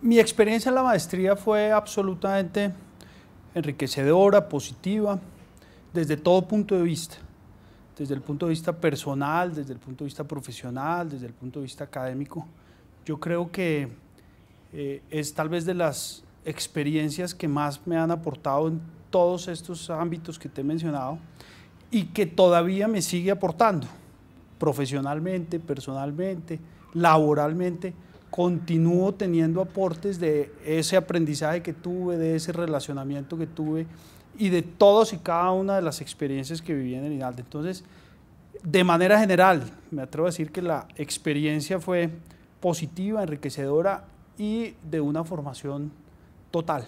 Mi experiencia en la maestría fue absolutamente enriquecedora, positiva, desde todo punto de vista, desde el punto de vista personal, desde el punto de vista profesional, desde el punto de vista académico. Yo creo que eh, es tal vez de las experiencias que más me han aportado en todos estos ámbitos que te he mencionado y que todavía me sigue aportando profesionalmente, personalmente, laboralmente continúo teniendo aportes de ese aprendizaje que tuve, de ese relacionamiento que tuve y de todos y cada una de las experiencias que viví en el INALDE. Entonces, de manera general, me atrevo a decir que la experiencia fue positiva, enriquecedora y de una formación total.